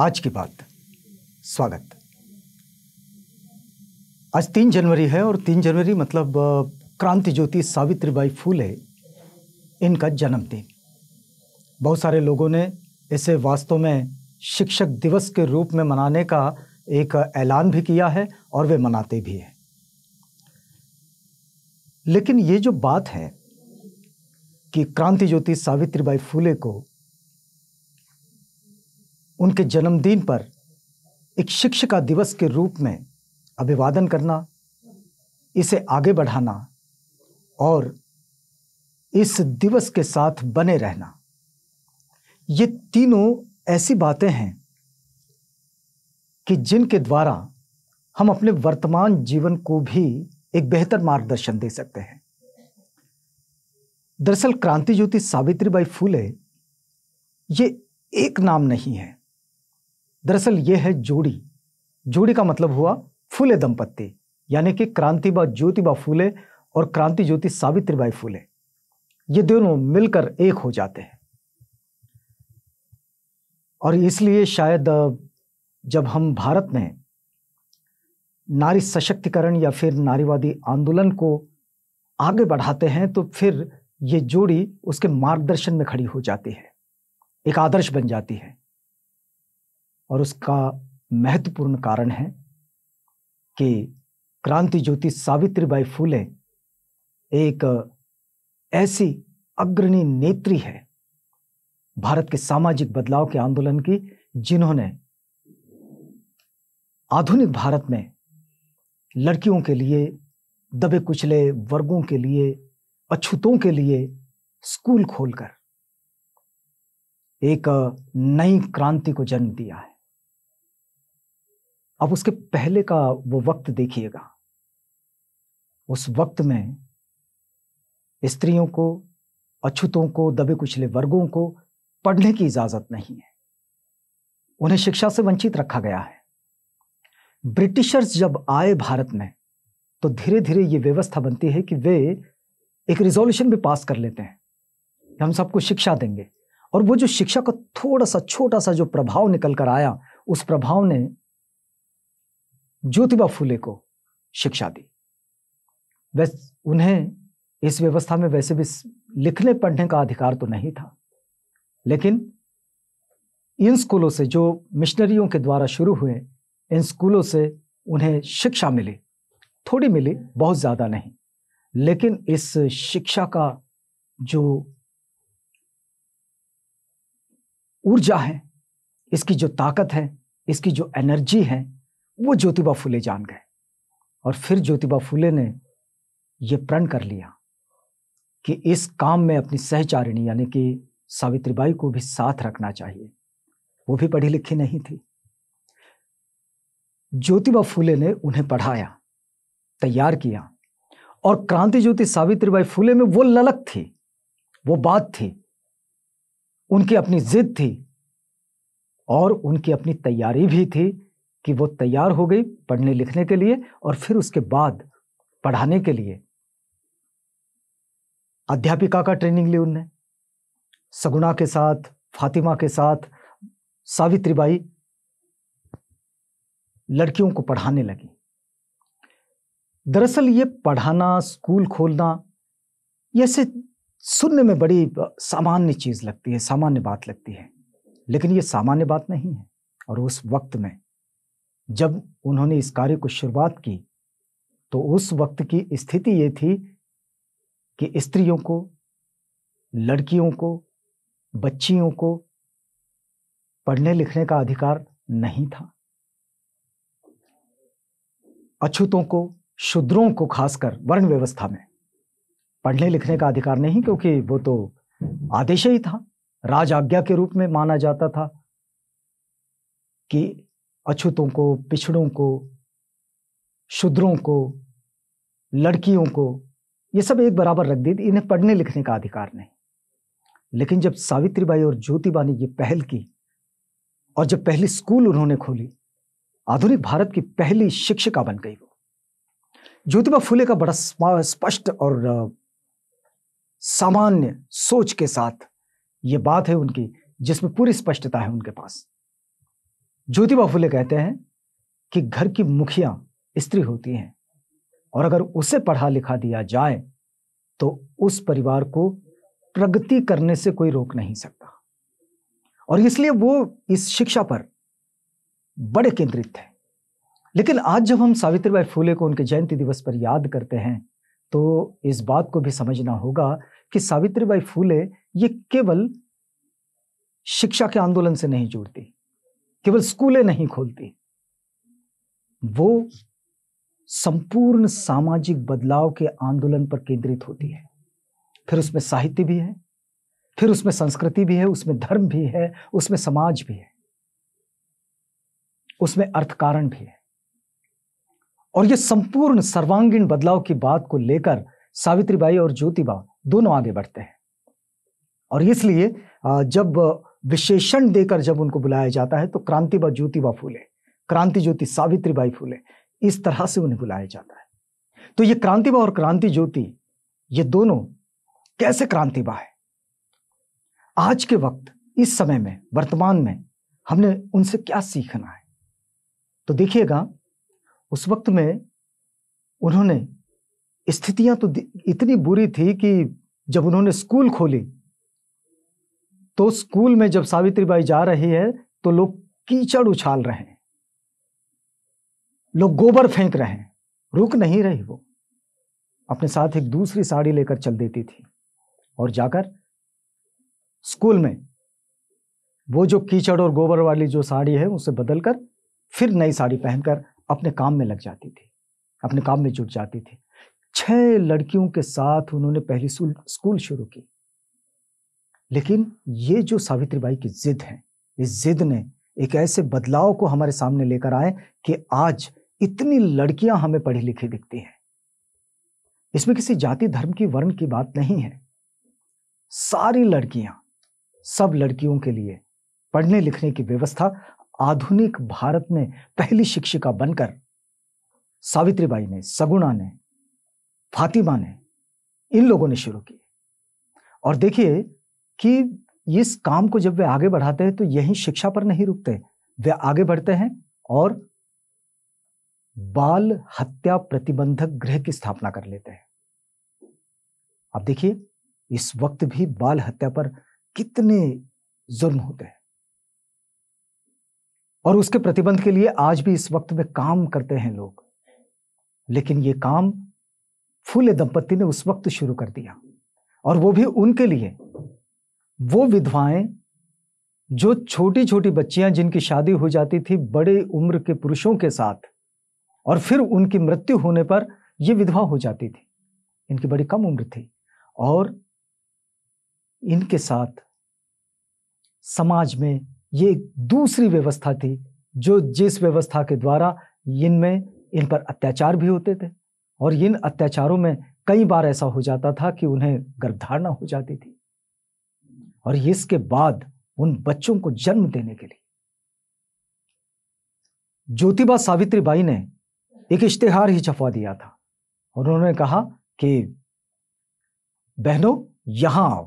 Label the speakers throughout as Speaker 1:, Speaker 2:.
Speaker 1: आज की बात स्वागत आज तीन जनवरी है और तीन जनवरी मतलब क्रांति ज्योति सावित्रीबाई फूले इनका जन्मदिन बहुत सारे लोगों ने इसे वास्तव में शिक्षक दिवस के रूप में मनाने का एक ऐलान भी किया है और वे मनाते भी हैं लेकिन ये जो बात है कि क्रांति ज्योति सावित्रीबाई फूले को उनके जन्मदिन पर एक शिक्षिका दिवस के रूप में अभिवादन करना इसे आगे बढ़ाना और इस दिवस के साथ बने रहना ये तीनों ऐसी बातें हैं कि जिनके द्वारा हम अपने वर्तमान जीवन को भी एक बेहतर मार्गदर्शन दे सकते हैं दरअसल क्रांति ज्योति सावित्रीबाई फूले ये एक नाम नहीं है दरअसल ये है जोड़ी जोड़ी का मतलब हुआ फूले दंपत्ति यानी कि क्रांति ज्योति ज्योतिबा फूले और क्रांति ज्योति सावित्रीबाई फूले ये दोनों मिलकर एक हो जाते हैं और इसलिए शायद जब हम भारत में नारी सशक्तिकरण या फिर नारीवादी आंदोलन को आगे बढ़ाते हैं तो फिर ये जोड़ी उसके मार्गदर्शन में खड़ी हो जाती है एक आदर्श बन जाती है और उसका महत्वपूर्ण कारण है कि क्रांति ज्योति सावित्रीबाई फूले एक ऐसी अग्रणी नेत्री है भारत के सामाजिक बदलाव के आंदोलन की जिन्होंने आधुनिक भारत में लड़कियों के लिए दबे कुचले वर्गों के लिए अछूतों के लिए स्कूल खोलकर एक नई क्रांति को जन्म दिया है आप उसके पहले का वो वक्त देखिएगा उस वक्त में स्त्रियों को अछूतों को दबे कुचले वर्गों को पढ़ने की इजाजत नहीं है उन्हें शिक्षा से वंचित रखा गया है ब्रिटिशर्स जब आए भारत में तो धीरे धीरे ये व्यवस्था बनती है कि वे एक रिजोल्यूशन भी पास कर लेते हैं कि हम सबको शिक्षा देंगे और वो जो शिक्षा का थोड़ा सा छोटा सा जो प्रभाव निकल कर आया उस प्रभाव ने ज्योतिबा फूले को शिक्षा दी वैसे उन्हें इस व्यवस्था में वैसे भी लिखने पढ़ने का अधिकार तो नहीं था लेकिन इन स्कूलों से जो मिशनरियों के द्वारा शुरू हुए इन स्कूलों से उन्हें शिक्षा मिली थोड़ी मिली बहुत ज़्यादा नहीं लेकिन इस शिक्षा का जो ऊर्जा है इसकी जो ताकत है इसकी जो एनर्जी है वो ज्योतिबा फुले जान गए और फिर ज्योतिबा फुले ने यह प्रण कर लिया कि इस काम में अपनी सहचारिणी यानी कि सावित्रीबाई को भी साथ रखना चाहिए वो भी पढ़ी लिखी नहीं थी ज्योतिबा फुले ने उन्हें पढ़ाया तैयार किया और क्रांति ज्योति सावित्रीबाई फुले में वो ललक थी वो बात थी उनकी अपनी जिद थी और उनकी अपनी तैयारी भी थी कि वो तैयार हो गई पढ़ने लिखने के लिए और फिर उसके बाद पढ़ाने के लिए अध्यापिका का ट्रेनिंग ली उनने सगुना के साथ फातिमा के साथ सावित्रीबाई लड़कियों को पढ़ाने लगी दरअसल ये पढ़ाना स्कूल खोलना ऐसे सुनने में बड़ी सामान्य चीज़ लगती है सामान्य बात लगती है लेकिन ये सामान्य बात नहीं है और उस वक्त में जब उन्होंने इस कार्य को शुरुआत की तो उस वक्त की स्थिति ये थी कि स्त्रियों को लड़कियों को बच्चियों को पढ़ने लिखने का अधिकार नहीं था अछूतों को शूद्रों को खासकर वर्ण व्यवस्था में पढ़ने लिखने का अधिकार नहीं क्योंकि वो तो आदेश ही था राज आज्ञा के रूप में माना जाता था कि अछूतों को पिछड़ों को शूद्रों को लड़कियों को ये सब एक बराबर रख दी इन्हें पढ़ने लिखने का अधिकार नहीं लेकिन जब सावित्रीबाई और ज्योतिबा ने ये पहल की और जब पहली स्कूल उन्होंने खोली आधुनिक भारत की पहली शिक्षिका बन गई वो ज्योतिबा फुले का बड़ा स्पष्ट और सामान्य सोच के साथ ये बात है उनकी जिसमें पूरी स्पष्टता है उनके पास ज्योतिबा फुले कहते हैं कि घर की मुखिया स्त्री होती हैं और अगर उसे पढ़ा लिखा दिया जाए तो उस परिवार को प्रगति करने से कोई रोक नहीं सकता और इसलिए वो इस शिक्षा पर बड़े केंद्रित थे लेकिन आज जब हम सावित्रीबाई फूले को उनके जयंती दिवस पर याद करते हैं तो इस बात को भी समझना होगा कि सावित्रीबाई फूले ये केवल शिक्षा के आंदोलन से नहीं जुड़ती केवल स्कूलें नहीं खोलती वो संपूर्ण सामाजिक बदलाव के आंदोलन पर केंद्रित होती है फिर उसमें साहित्य भी है फिर उसमें संस्कृति भी है उसमें धर्म भी है उसमें समाज भी है उसमें अर्थकारण भी है और यह संपूर्ण सर्वांगीण बदलाव की बात को लेकर सावित्रीबाई और ज्योतिबा दोनों आगे बढ़ते हैं और इसलिए जब विशेषण देकर जब उनको बुलाया जाता है तो क्रांति व ज्योति व फूले क्रांति ज्योति सावित्री बाई फूले इस तरह से उन्हें बुलाया जाता है तो ये क्रांतिबा और क्रांति ज्योति ये दोनों कैसे क्रांतिबा है आज के वक्त इस समय में वर्तमान में हमने उनसे क्या सीखना है तो देखिएगा उस वक्त में उन्होंने स्थितियां तो इतनी बुरी थी कि जब उन्होंने स्कूल खोली तो स्कूल में जब सावित्री बाई जा रही है तो लोग कीचड़ उछाल रहे हैं लोग गोबर फेंक रहे हैं रुक नहीं रही वो अपने साथ एक दूसरी साड़ी लेकर चल देती थी और जाकर स्कूल में वो जो कीचड़ और गोबर वाली जो साड़ी है उसे बदलकर फिर नई साड़ी पहनकर अपने काम में लग जाती थी अपने काम में जुट जाती थी छह लड़कियों के साथ उन्होंने पहली स्कूल शुरू की लेकिन ये जो सावित्रीबाई की जिद है इस जिद ने एक ऐसे बदलाव को हमारे सामने लेकर आए कि आज इतनी लड़कियां हमें पढ़ी लिखी दिखती हैं इसमें किसी जाति धर्म की वर्ण की बात नहीं है सारी लड़कियां सब लड़कियों के लिए पढ़ने लिखने की व्यवस्था आधुनिक भारत में पहली शिक्षिका बनकर सावित्रीबाई ने सगुणा ने फातिमा ने इन लोगों ने शुरू की और देखिए कि इस काम को जब वे आगे बढ़ाते हैं तो यही शिक्षा पर नहीं रुकते वे आगे बढ़ते हैं और बाल हत्या प्रतिबंधक गृह की स्थापना कर लेते हैं आप देखिए इस वक्त भी बाल हत्या पर कितने जुर्म होते हैं और उसके प्रतिबंध के लिए आज भी इस वक्त में काम करते हैं लोग लेकिन ये काम फूले दंपत्ति ने उस वक्त शुरू कर दिया और वो भी उनके लिए वो विधवाएं जो छोटी छोटी बच्चियां जिनकी शादी हो जाती थी बड़े उम्र के पुरुषों के साथ और फिर उनकी मृत्यु होने पर ये विधवा हो जाती थी इनकी बड़ी कम उम्र थी और इनके साथ समाज में ये एक दूसरी व्यवस्था थी जो जिस व्यवस्था के द्वारा इनमें इन पर अत्याचार भी होते थे और इन अत्याचारों में कई बार ऐसा हो जाता था कि उन्हें गर्भधारणा हो जाती थी और इसके बाद उन बच्चों को जन्म देने के लिए ज्योतिबा सावित्री बाई ने एक इश्तेहार ही छपवा दिया था और उन्होंने कहा कि बहनों यहां आओ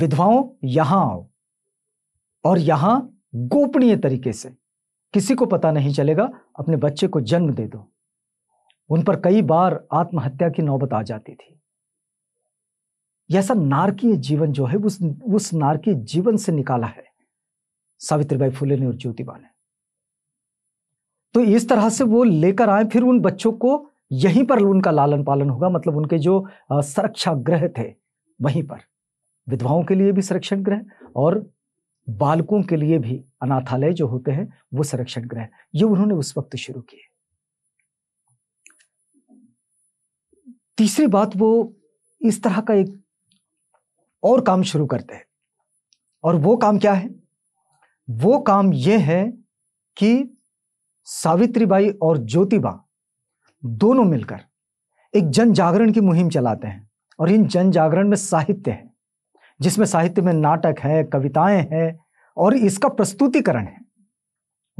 Speaker 1: विधवाओं यहां आओ और यहां गोपनीय तरीके से किसी को पता नहीं चलेगा अपने बच्चे को जन्म दे दो उन पर कई बार आत्महत्या की नौबत आ जाती थी यह सब नारकीय जीवन जो है उस उस नारकीय जीवन से निकाला है सावित्रीबाई फुले ने और ज्योतिबा ने तो इस तरह से वो लेकर आए फिर उन बच्चों को यहीं पर उनका लालन पालन होगा मतलब उनके जो सुरक्षा ग्रह थे वहीं पर विधवाओं के लिए भी संरक्षण ग्रह और बालकों के लिए भी अनाथालय जो होते हैं वो संरक्षण ग्रह ये उन्होंने उस वक्त शुरू किए तीसरी बात वो इस तरह का एक और काम शुरू करते हैं और वो काम क्या है वो काम ये है कि सावित्रीबाई और ज्योतिबा दोनों मिलकर एक जन जागरण की मुहिम चलाते हैं और इन जन जागरण में साहित्य है जिसमें साहित्य में नाटक है कविताएं हैं और इसका प्रस्तुतिकरण है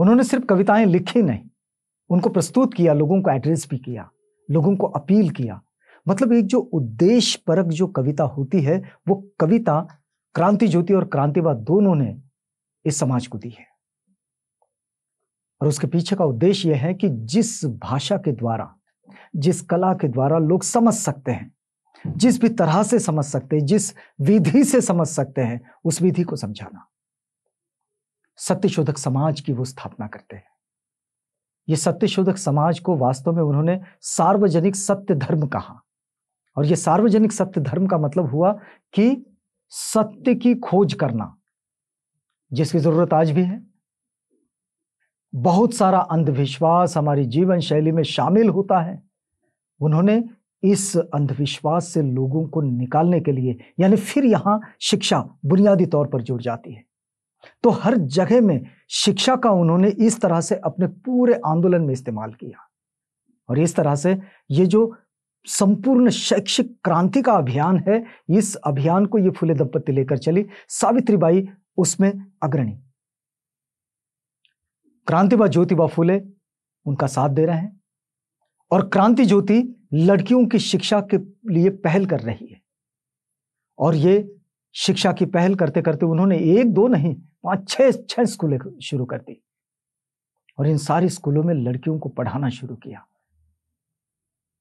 Speaker 1: उन्होंने सिर्फ कविताएं लिखी नहीं उनको प्रस्तुत किया लोगों को एड्रेस भी किया लोगों को अपील किया मतलब एक जो उद्देश्य परक जो कविता होती है वो कविता क्रांति ज्योति और क्रांतिवाद दोनों ने इस समाज को दी है और उसके पीछे का उद्देश्य यह है कि जिस भाषा के द्वारा जिस कला के द्वारा लोग समझ सकते हैं जिस भी तरह से समझ सकते हैं जिस विधि से समझ सकते हैं उस विधि को समझाना सत्यशोधक समाज की वो स्थापना करते हैं ये सत्यशोधक समाज को वास्तव में उन्होंने सार्वजनिक सत्य धर्म कहा और ये सार्वजनिक सत्य धर्म का मतलब हुआ कि सत्य की खोज करना जिसकी जरूरत आज भी है बहुत सारा अंधविश्वास हमारी जीवन शैली में शामिल होता है उन्होंने इस अंधविश्वास से लोगों को निकालने के लिए यानी फिर यहां शिक्षा बुनियादी तौर पर जुड़ जाती है तो हर जगह में शिक्षा का उन्होंने इस तरह से अपने पूरे आंदोलन में इस्तेमाल किया और इस तरह से ये जो संपूर्ण शैक्षिक क्रांति का अभियान है इस अभियान को ये फूले दंपत्ति लेकर चली सावित्रीबाई उसमें अग्रणी क्रांतिबा ज्योतिबा फूले उनका साथ दे रहे हैं और क्रांति ज्योति लड़कियों की शिक्षा के लिए पहल कर रही है और ये शिक्षा की पहल करते करते उन्होंने एक दो नहीं पांच छह छह स्कूलें शुरू कर दी और इन सारी स्कूलों में लड़कियों को पढ़ाना शुरू किया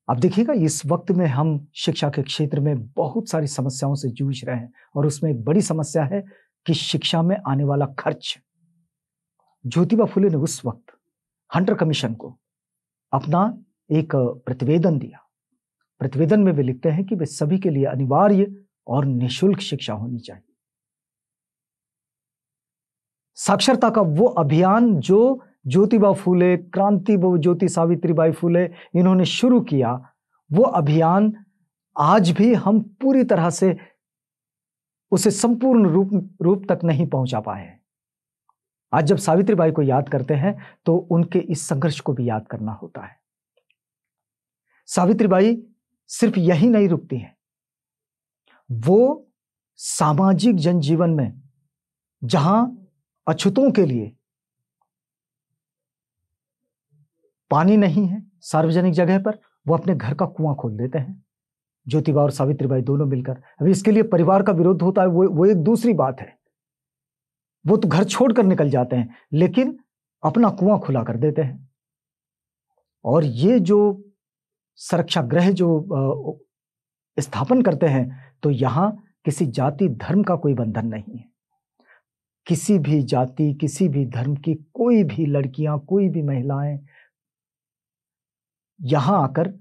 Speaker 1: आप देखिएगा इस वक्त में हम शिक्षा के क्षेत्र में बहुत सारी समस्याओं से जूझ रहे हैं और उसमें एक बड़ी समस्या है कि शिक्षा में आने वाला खर्च ज्योतिबा फुले ने उस वक्त हंटर कमीशन को अपना एक प्रतिवेदन दिया प्रतिवेदन में वे लिखते हैं कि वे सभी के लिए अनिवार्य और निशुल्क शिक्षा होनी चाहिए साक्षरता का वो अभियान जो ज्योतिबा फूले क्रांति ज्योति सावित्रीबाई फूले इन्होंने शुरू किया वो अभियान आज भी हम पूरी तरह से उसे संपूर्ण रूप रूप तक नहीं पहुंचा पाए हैं आज जब सावित्रीबाई को याद करते हैं तो उनके इस संघर्ष को भी याद करना होता है सावित्रीबाई सिर्फ यही नहीं रुकती हैं वो सामाजिक जनजीवन में जहां अछूतों के लिए पानी नहीं है सार्वजनिक जगह पर वो अपने घर का कुआं खोल देते हैं ज्योतिबा और सावित्रीबाई दोनों मिलकर अभी इसके लिए परिवार का विरोध होता है वो वो एक दूसरी बात है वो तो घर छोड़कर निकल जाते हैं लेकिन अपना कुआं खुला कर देते हैं और ये जो सुरक्षा ग्रह जो स्थापन करते हैं तो यहां किसी जाति धर्म का कोई बंधन नहीं है किसी भी जाति किसी भी धर्म की कोई भी लड़कियां कोई भी महिलाएं यहां आकर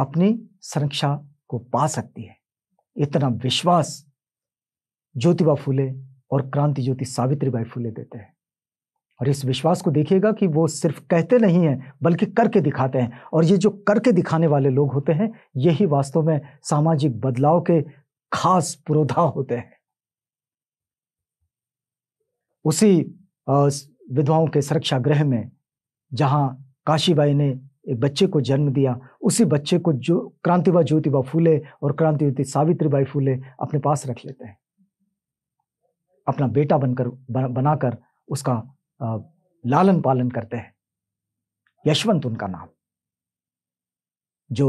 Speaker 1: अपनी संरक्षा को पा सकती है इतना विश्वास ज्योतिबा फूले और क्रांति ज्योति सावित्री बाई फूले देते हैं और इस विश्वास को देखिएगा कि वो सिर्फ कहते नहीं हैं बल्कि करके दिखाते हैं और ये जो करके दिखाने वाले लोग होते हैं यही वास्तव में सामाजिक बदलाव के खास पुरोधा होते हैं उसी विधवाओं के सुरक्षा गृह में जहां काशीबाई ने एक बच्चे को जन्म दिया उसी बच्चे को जो क्रांतिबा ज्योतिबा फूले और क्रांति ज्योति सावित्रीबाई फूले अपने पास रख लेते हैं अपना बेटा बनकर बनाकर उसका लालन पालन करते हैं यशवंत उनका नाम जो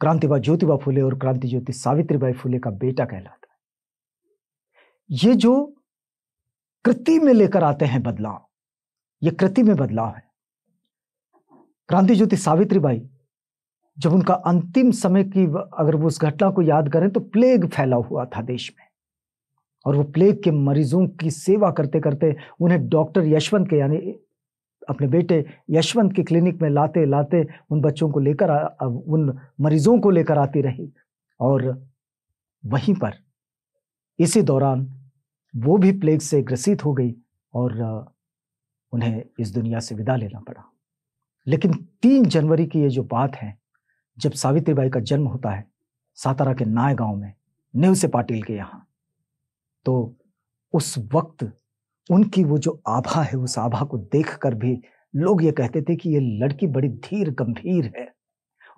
Speaker 1: क्रांतिबा ज्योतिबा फूले और क्रांति ज्योति सावित्रीबाई फूले का बेटा कहलाता है ये जो कृति में लेकर आते हैं बदलाव ये कृति में बदलाव है क्रांति ज्योति सावित्रीबाई जब उनका अंतिम समय की अगर वो उस घटना को याद करें तो प्लेग फैला हुआ था देश में और वो प्लेग के मरीजों की सेवा करते करते उन्हें डॉक्टर यशवंत के यानी अपने बेटे यशवंत के क्लिनिक में लाते लाते उन बच्चों को लेकर उन मरीजों को लेकर आती रही और वहीं पर इसी दौरान वो भी प्लेग से ग्रसित हो गई और उन्हें इस दुनिया से विदा लेना पड़ा लेकिन तीन जनवरी की ये जो बात है जब सावित्रीबाई का जन्म होता है सातारा के नाय गांव में नेहरू से पाटिल के यहाँ तो उस वक्त उनकी वो जो आभा है उस आभा को देख कर भी लोग ये कहते थे कि ये लड़की बड़ी धीर गंभीर है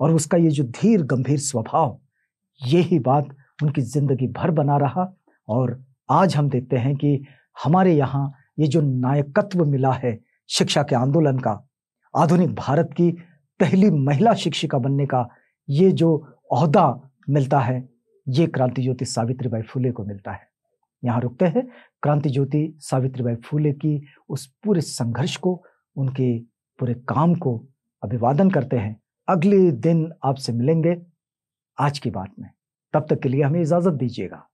Speaker 1: और उसका ये जो धीर गंभीर स्वभाव ये ही बात उनकी जिंदगी भर बना रहा और आज हम देखते हैं कि हमारे यहाँ ये जो नायकत्व मिला है शिक्षा के आंदोलन का आधुनिक भारत की पहली महिला शिक्षिका बनने का ये जो अहदा मिलता है ये क्रांति ज्योति सावित्रीबाई फूले को मिलता है यहाँ रुकते हैं क्रांति ज्योति सावित्रीबाई फूले की उस पूरे संघर्ष को उनके पूरे काम को अभिवादन करते हैं अगले दिन आपसे मिलेंगे आज की बात में तब तक के लिए हमें इजाज़त दीजिएगा